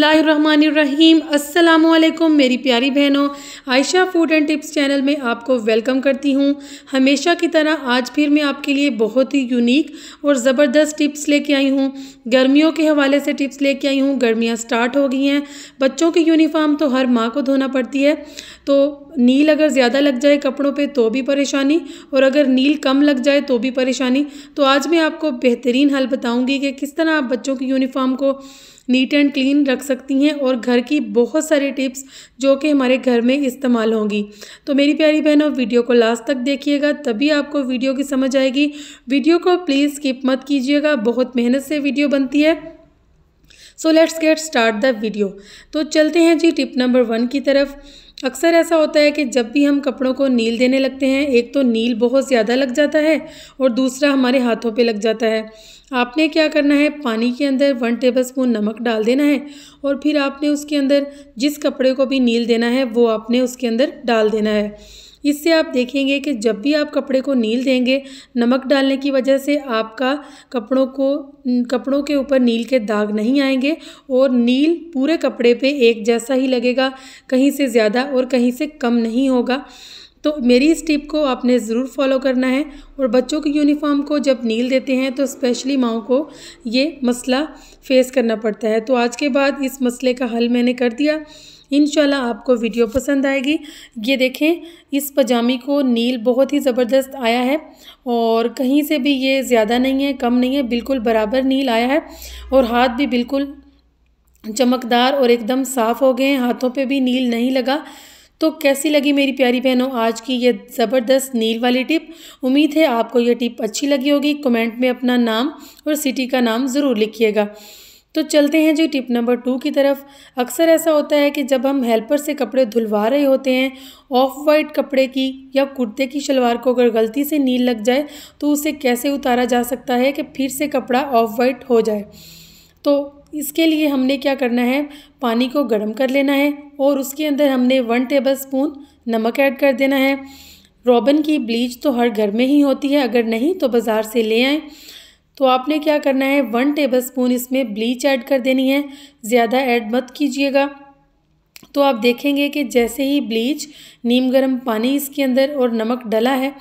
रहीम अस्सलाम वालेकुम मेरी प्यारी बहनों Ayesha food and tips channel में आपको वेलकम करती हूँ हमेशा की तरह आज फिर मैं आपके लिए बहुत ही यूनिक और ज़बरदस्त टिप्स लेके आई हूँ गर्मियों के हवाले से टिप्स लेके आई हूँ गर्मियाँ स्टार्ट हो गई हैं बच्चों की यूनिफॉर्म तो हर माँ को धोना पड़ती है तो नील अगर ज़्यादा लग जाए कपड़ों पर तो भी परेशानी और अगर नील कम लग जाए तो भी परेशानी तो आज मैं आपको बेहतरीन हल बताऊँगी कि किस तरह आप बच्चों की यूनिफॉर्म को नीट एंड क्लीन रख सकती हैं और घर की बहुत सारी टिप्स जो कि हमारे घर में इस्तेमाल होंगी तो मेरी प्यारी बहनों वीडियो को लास्ट तक देखिएगा तभी आपको वीडियो की समझ आएगी वीडियो को प्लीज़ स्किप मत कीजिएगा बहुत मेहनत से वीडियो बनती है so let's get start the video तो चलते हैं जी टिप नंबर वन की तरफ अक्सर ऐसा होता है कि जब भी हम कपड़ों को नील देने लगते हैं एक तो नील बहुत ज़्यादा लग जाता है और दूसरा हमारे हाथों पे लग जाता है आपने क्या करना है पानी के अंदर वन टेबल स्पून नमक डाल देना है और फिर आपने उसके अंदर जिस कपड़े को भी नील देना है वो आपने उसके अंदर डाल देना है इससे आप देखेंगे कि जब भी आप कपड़े को नील देंगे नमक डालने की वजह से आपका कपड़ों को कपड़ों के ऊपर नील के दाग नहीं आएंगे और नील पूरे कपड़े पे एक जैसा ही लगेगा कहीं से ज़्यादा और कहीं से कम नहीं होगा तो मेरी इस टिप को आपने ज़रूर फॉलो करना है और बच्चों की यूनिफॉर्म को जब नील देते हैं तो स्पेशली माओ को ये मसला फेस करना पड़ता है तो आज के बाद इस मसले का हल मैंने कर दिया इन आपको वीडियो पसंद आएगी ये देखें इस पजामी को नील बहुत ही ज़बरदस्त आया है और कहीं से भी ये ज़्यादा नहीं है कम नहीं है बिल्कुल बराबर नील आया है और हाथ भी बिल्कुल चमकदार और एकदम साफ़ हो गए हैं हाथों पे भी नील नहीं लगा तो कैसी लगी मेरी प्यारी बहनों आज की ये ज़बरदस्त नील वाली टिप उम्मीद है आपको ये टिप अच्छी लगी होगी कमेंट में अपना नाम और सिटी का नाम ज़रूर लिखिएगा तो चलते हैं जी टिप नंबर टू की तरफ अक्सर ऐसा होता है कि जब हम हेल्पर से कपड़े धुलवा रहे होते हैं ऑफ वाइट कपड़े की या कुर्ते की शलवार को अगर गलती से नील लग जाए तो उसे कैसे उतारा जा सकता है कि फिर से कपड़ा ऑफ वाइट हो जाए तो इसके लिए हमने क्या करना है पानी को गर्म कर लेना है और उसके अंदर हमने वन टेबल स्पून नमक ऐड कर देना है रोबन की ब्लीच तो हर घर में ही होती है अगर नहीं तो बाज़ार से ले आएँ तो आपने क्या करना है वन टेबल स्पून इसमें ब्लीच ऐड कर देनी है ज़्यादा ऐड मत कीजिएगा तो आप देखेंगे कि जैसे ही ब्लीच नीम गर्म पानी इसके अंदर और नमक डला है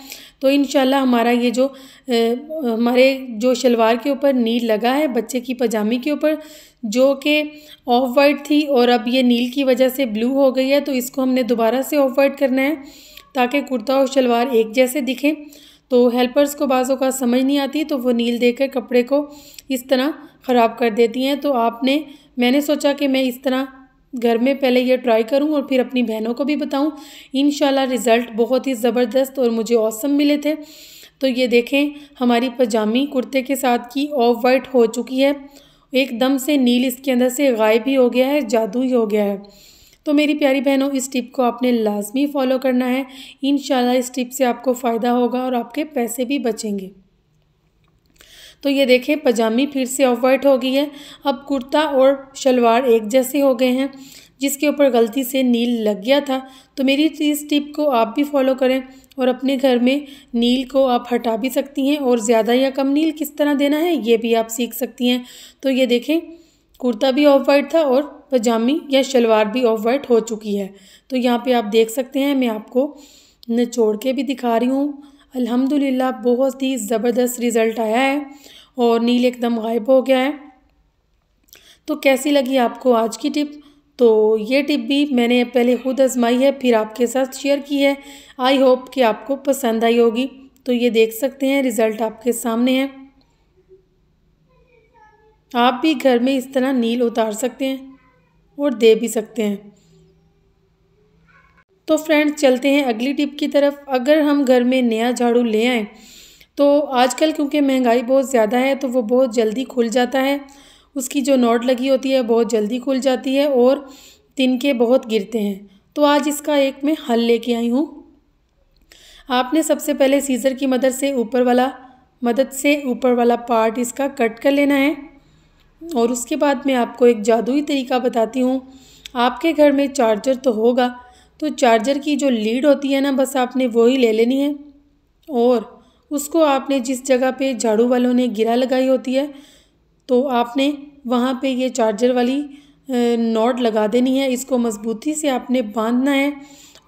तो इन हमारा ये जो ए, हमारे जो शलवार के ऊपर नील लगा है बच्चे की पजामी के ऊपर जो कि ऑफ वाइट थी और अब ये नील की वजह से ब्लू हो गई है तो इसको हमने दोबारा से ऑफ वाइट करना है ताकि कुर्ता और शलवार एक जैसे दिखें तो हेल्पर्स को बाज़ों का समझ नहीं आती तो वो नील देकर कपड़े को इस तरह ख़राब कर देती हैं तो आपने मैंने सोचा कि मैं इस तरह घर में पहले ये ट्राई करूं और फिर अपनी बहनों को भी बताऊं इन रिज़ल्ट बहुत ही ज़बरदस्त और मुझे औसम मिले थे तो ये देखें हमारी पजामी कुर्ते के साथ की ऑफ वाइट हो चुकी है एकदम से नील इसके अंदर से गायब ही हो गया है जादू ही हो गया है तो मेरी प्यारी बहनों इस टिप को आपने लाजमी फॉलो करना है इन इस टिप से आपको फ़ायदा होगा और आपके पैसे भी बचेंगे तो ये देखें पजामी फिर से ऑफ वाइट हो गई है अब कुर्ता और शलवार एक जैसे हो गए हैं जिसके ऊपर गलती से नील लग गया था तो मेरी इस टिप को आप भी फॉलो करें और अपने घर में नील को आप हटा भी सकती हैं और ज़्यादा या कम नील किस तरह देना है ये भी आप सीख सकती हैं तो ये देखें कुर्ता भी ऑफ वाइट था और पजामी या शलवार भी ऑफ वाइट हो चुकी है तो यहाँ पे आप देख सकते हैं मैं आपको निचोड़ के भी दिखा रही हूँ अल्हम्दुलिल्लाह बहुत ही ज़बरदस्त रिज़ल्ट आया है और नील एकदम गायब हो गया है तो कैसी लगी आपको आज की टिप तो ये टिप भी मैंने पहले खुद आजमाई है फिर आपके साथ शेयर की है आई होप कि आपको पसंद आई होगी तो ये देख सकते हैं रिज़ल्ट आपके सामने है आप भी घर में इस तरह नील उतार सकते हैं और दे भी सकते हैं तो फ्रेंड्स चलते हैं अगली टिप की तरफ अगर हम घर में नया झाड़ू ले आएँ तो आजकल क्योंकि महंगाई बहुत ज़्यादा है तो वो बहुत जल्दी खुल जाता है उसकी जो नोट लगी होती है बहुत जल्दी खुल जाती है और तिनके बहुत गिरते हैं तो आज इसका एक मैं हल लेके आई हूँ आपने सबसे पहले सीज़र की मदद से ऊपर वाला मदद से ऊपर वाला पार्ट इसका कट कर लेना है और उसके बाद मैं आपको एक जादुई तरीका बताती हूँ आपके घर में चार्जर तो होगा तो चार्जर की जो लीड होती है ना बस आपने वही ले लेनी है और उसको आपने जिस जगह पे झाड़ू वालों ने गिरा लगाई होती है तो आपने वहाँ पे ये चार्जर वाली नॉट लगा देनी है इसको मज़बूती से आपने बांधना है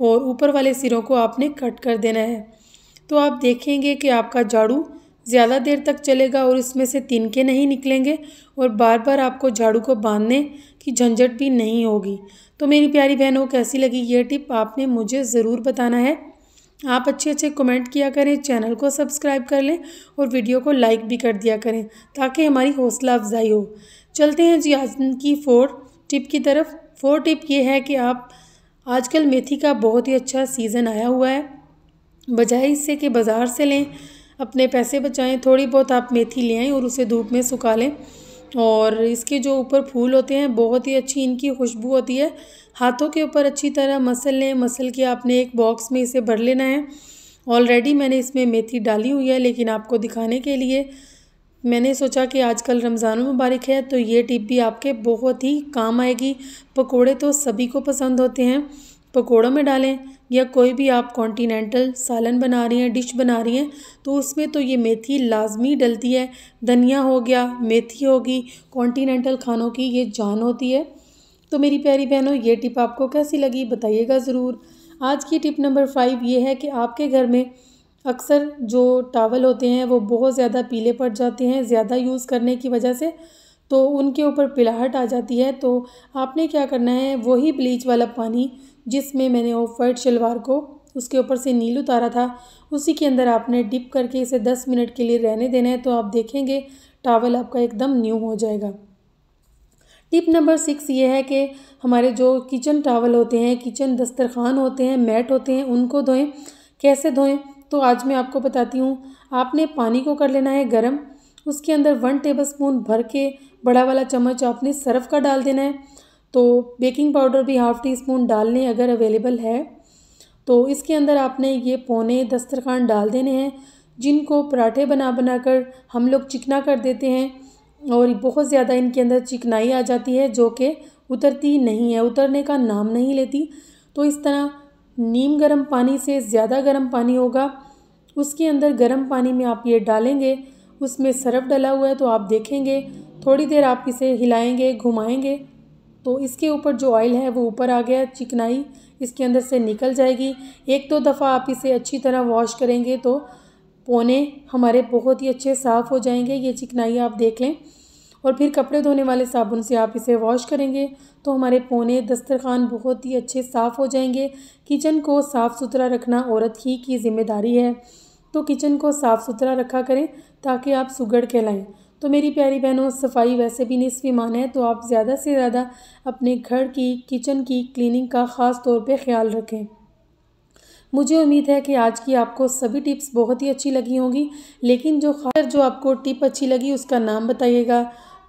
और ऊपर वाले सिरों को आपने कट कर देना है तो आप देखेंगे कि आपका झाड़ू ज़्यादा देर तक चलेगा और इसमें से तिनके नहीं निकलेंगे और बार बार आपको झाड़ू को बांधने की झंझट भी नहीं होगी तो मेरी प्यारी बहनों कैसी लगी ये टिप आपने मुझे ज़रूर बताना है आप अच्छे अच्छे कमेंट किया करें चैनल को सब्सक्राइब कर लें और वीडियो को लाइक भी कर दिया करें ताकि हमारी हौसला अफजाई हो चलते हैं जी आज की फोर टिप की तरफ फोर टिप ये है कि आप आजकल मेथी का बहुत ही अच्छा सीज़न आया हुआ है बजाय इससे कि बाज़ार से लें अपने पैसे बचाएं थोड़ी बहुत आप मेथी ले आएँ और उसे धूप में सुखा लें और इसके जो ऊपर फूल होते हैं बहुत ही अच्छी इनकी खुशबू होती है हाथों के ऊपर अच्छी तरह मसल लें मसल के आपने एक बॉक्स में इसे भर लेना है ऑलरेडी मैंने इसमें मेथी डाली हुई है लेकिन आपको दिखाने के लिए मैंने सोचा कि आजकल रमज़ान मुबारक है तो ये टिप भी आपके बहुत ही काम आएगी पकोड़े तो सभी को पसंद होते हैं पकोड़ों में डालें या कोई भी आप कॉन्टीनेंटल सालन बना रही हैं डिश बना रही हैं तो उसमें तो ये मेथी लाजमी डलती है धनिया हो गया मेथी होगी कॉन्टीनेंटल खानों की ये जान होती है तो मेरी प्यारी बहनों ये टिप आपको कैसी लगी बताइएगा ज़रूर आज की टिप नंबर फाइव ये है कि आपके घर में अक्सर जो टावल होते हैं वो बहुत ज़्यादा पीले पड़ जाते हैं ज़्यादा यूज़ करने की वजह से तो उनके ऊपर पिलाहट आ जाती है तो आपने क्या करना है वही ब्लीच वाला पानी जिसमें मैंने वो वाइट शलवार को उसके ऊपर से नील उतारा था उसी के अंदर आपने डिप करके इसे दस मिनट के लिए रहने देना है तो आप देखेंगे टावल आपका एकदम न्यू हो जाएगा टिप नंबर सिक्स ये है कि हमारे जो किचन टावल होते हैं किचन दस्तरखान होते हैं मैट होते हैं उनको धोएं कैसे धोएं तो आज मैं आपको बताती हूँ आपने पानी को कर लेना है गर्म उसके अंदर वन टेबल स्पून भर के बड़ा वाला चम्मच आपने सर्फ का डाल देना है तो बेकिंग पाउडर भी हाफ़ टी स्पून डाल लें अगर अवेलेबल है तो इसके अंदर आपने ये पौने दस्तरखान डाल देने हैं जिनको पराठे बना बना कर हम लोग चिकना कर देते हैं और बहुत ज़्यादा इनके अंदर चिकनाई आ जाती है जो कि उतरती नहीं है उतरने का नाम नहीं लेती तो इस तरह नीम गर्म पानी से ज़्यादा गर्म पानी होगा उसके अंदर गर्म पानी में आप ये डालेंगे उसमें सरफ डला हुआ है तो आप देखेंगे थोड़ी देर आप इसे हिलाएंगे घुमाएंगे तो इसके ऊपर जो ऑयल है वो ऊपर आ गया चिकनाई इसके अंदर से निकल जाएगी एक दो तो दफ़ा आप इसे अच्छी तरह वॉश करेंगे तो पौने हमारे बहुत ही अच्छे साफ़ हो जाएंगे ये चिकनाई आप देख लें और फिर कपड़े धोने वाले साबुन से आप इसे वॉश करेंगे तो हमारे पौने दस्तरखान बहुत ही अच्छे साफ़ हो जाएंगे किचन को साफ़ सुथरा रखना औरत ही की ज़िम्मेदारी है तो किचन को साफ़ सुथरा रखा करें ताकि आप सुगड़ कहलाएँ तो मेरी प्यारी बहनों सफाई वैसे भी निसफ ईमान है तो आप ज़्यादा से ज़्यादा अपने घर की किचन की क्लीनिंग का ख़ास तौर पर ख्याल रखें मुझे उम्मीद है कि आज की आपको सभी टिप्स बहुत ही अच्छी लगी होंगी लेकिन जो खैर जो आपको टिप अच्छी लगी उसका नाम बताइएगा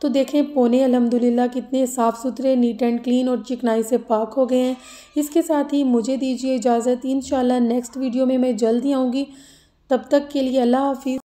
तो देखें पोने अलहमदिल्ला कितने साफ़ सुथरे नीट एंड क्लीन और चिकनाई से पाक हो गए हैं इसके साथ ही मुझे दीजिए इजाज़त इन नेक्स्ट वीडियो में मैं जल्दी आऊँगी तब तक के लिए अल्लाह हाफिज़